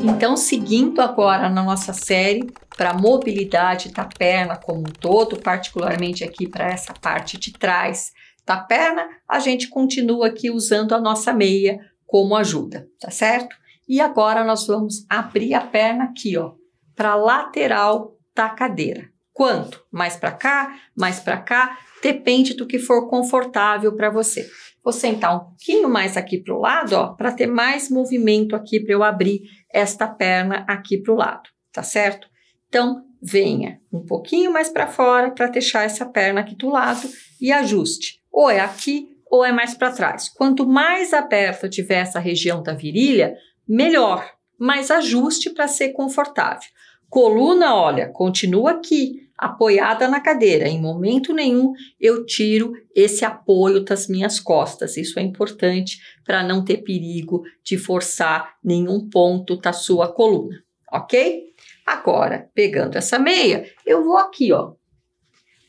Então, seguindo agora na nossa série para a mobilidade da tá perna como um todo, particularmente aqui para essa parte de trás da tá perna, a gente continua aqui usando a nossa meia como ajuda, tá certo? E agora nós vamos abrir a perna aqui, ó, para a lateral da cadeira. Quanto? Mais para cá? Mais para cá? Depende do que for confortável para você. Vou sentar um pouquinho mais aqui para o lado, ó, para ter mais movimento aqui para eu abrir esta perna aqui para o lado, tá certo? Então, venha um pouquinho mais para fora para deixar essa perna aqui do lado e ajuste. Ou é aqui ou é mais para trás. Quanto mais aberta tiver essa região da virilha, melhor, mas ajuste para ser confortável. Coluna, olha, continua aqui, apoiada na cadeira. Em momento nenhum eu tiro esse apoio das minhas costas. Isso é importante para não ter perigo de forçar nenhum ponto da sua coluna, ok? Agora, pegando essa meia, eu vou aqui, ó,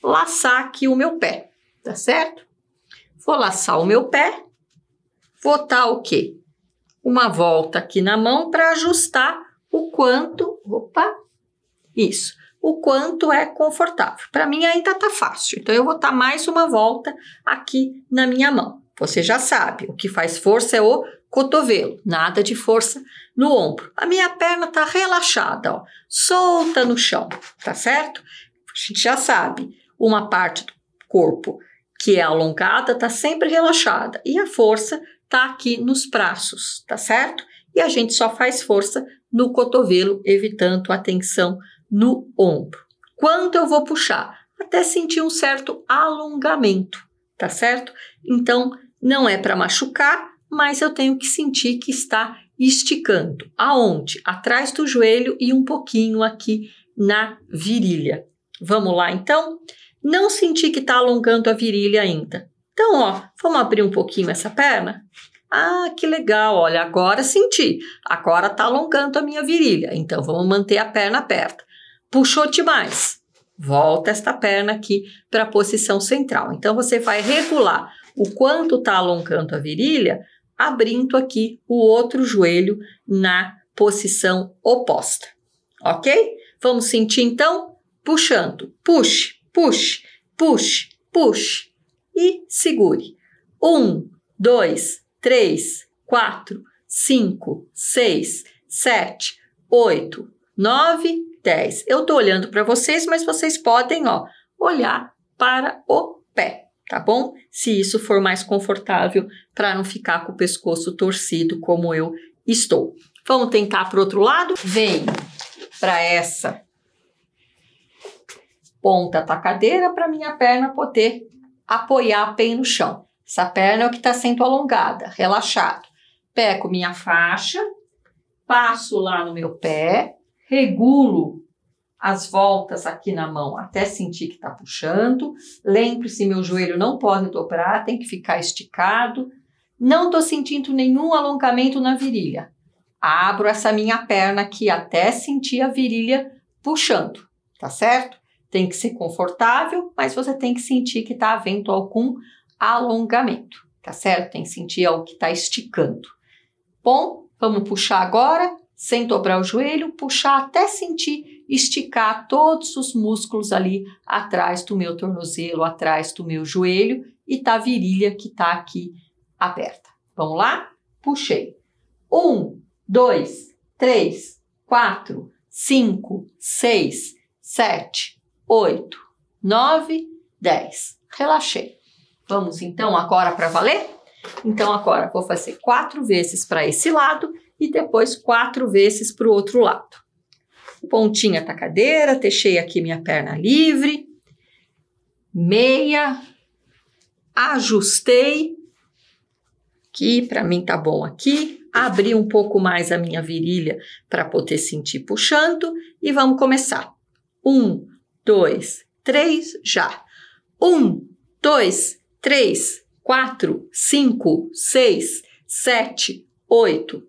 laçar aqui o meu pé, tá certo? Vou laçar o meu pé, vou dar o quê? Uma volta aqui na mão para ajustar o quanto, opa, isso, o quanto é confortável. Para mim ainda está fácil, então eu vou estar tá mais uma volta aqui na minha mão. Você já sabe, o que faz força é o cotovelo, nada de força no ombro. A minha perna está relaxada, ó, solta no chão, tá certo? A gente já sabe, uma parte do corpo que é alongada está sempre relaxada e a força está aqui nos braços, tá certo? E a gente só faz força no cotovelo, evitando a tensão no ombro. Quanto eu vou puxar? Até sentir um certo alongamento, tá certo? Então, não é para machucar, mas eu tenho que sentir que está esticando. Aonde? Atrás do joelho e um pouquinho aqui na virilha. Vamos lá, então? Não sentir que está alongando a virilha ainda. Então, ó, vamos abrir um pouquinho essa perna? Ah, que legal, olha, agora senti. Agora está alongando a minha virilha. Então, vamos manter a perna aberta puxou demais. Volta esta perna aqui para a posição central. Então, você vai regular o quanto está alongando a virilha, abrindo aqui o outro joelho na posição oposta. Ok? Vamos sentir então? Puxando. Puxe, puxe, puxe, puxe. E segure. Um, dois, três, quatro, cinco, seis, sete, oito, 9, 10. Eu estou olhando para vocês, mas vocês podem ó, olhar para o pé, tá bom? Se isso for mais confortável para não ficar com o pescoço torcido como eu estou. Vamos tentar para o outro lado? Vem para essa ponta da cadeira para minha perna poder apoiar bem pé no chão. Essa perna é o que está sendo alongada, relaxado. Pego minha faixa, passo lá no meu pé, regulo as voltas aqui na mão até sentir que está puxando. Lembre-se, meu joelho não pode dobrar, tem que ficar esticado. Não estou sentindo nenhum alongamento na virilha. Abro essa minha perna aqui até sentir a virilha puxando, tá certo? Tem que ser confortável, mas você tem que sentir que está havendo algum alongamento, tá certo? Tem que sentir algo que está esticando. Bom, vamos puxar agora sem dobrar o joelho, puxar até sentir esticar todos os músculos ali atrás do meu tornozelo, atrás do meu joelho e tá a virilha que tá aqui aberta. Vamos lá? Puxei. Um, dois, três, quatro, cinco, seis, sete, oito, nove, dez. Relaxei. Vamos então agora para valer? Então agora vou fazer quatro vezes para esse lado e depois quatro vezes para o outro lado. Pontinha da cadeira, deixei aqui minha perna livre, meia, ajustei, que para mim tá bom aqui, abri um pouco mais a minha virilha para poder sentir puxando e vamos começar. Um, dois, três, já. Um, dois, três, quatro, cinco, seis, sete, oito,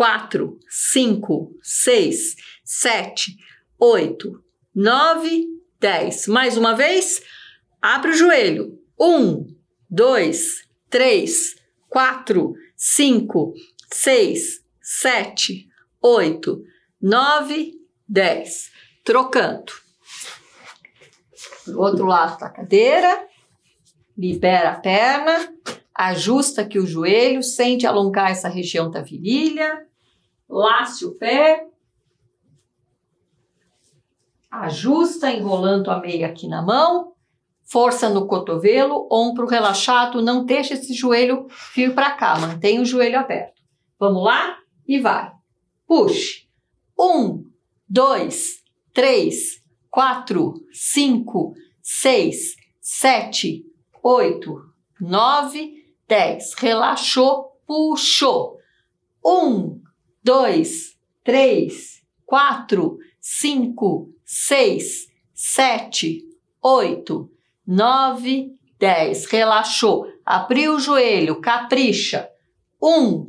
quatro, cinco, seis, sete, oito, nove, dez. Mais uma vez, abre o joelho. Um, dois, três, quatro, cinco, seis, sete, oito, nove, dez. Trocando. Do outro lado da cadeira, libera a perna, ajusta aqui o joelho, sente alongar essa região da virilha, lace o pé, ajusta enrolando a meia aqui na mão, força no cotovelo, ombro relaxado, não deixe esse joelho vir para cá, mantém o joelho aberto. Vamos lá? E vai. Puxe. Um, dois, três, quatro, cinco, seis, sete, oito, nove, dez. Relaxou, puxou. Um, dois, três, quatro, cinco, seis, sete, oito, nove, dez. Relaxou. Abriu o joelho, capricha. Um,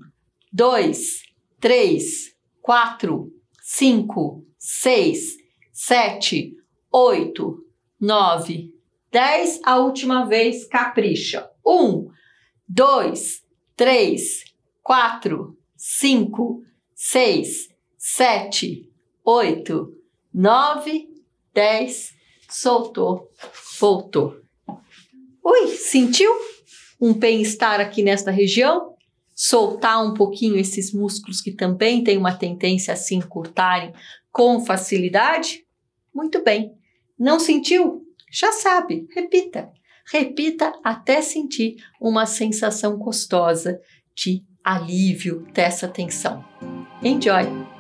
dois, três, quatro, cinco, seis, sete, oito, nove, dez. A última vez, capricha. Um, dois, três, quatro, cinco, seis, sete, oito, nove, dez. Soltou, voltou. Ui, sentiu um bem-estar aqui nesta região? Soltar um pouquinho esses músculos que também têm uma tendência a se encurtarem com facilidade? Muito bem. Não sentiu? Já sabe, repita. Repita até sentir uma sensação gostosa de alívio dessa tensão. Enjoy!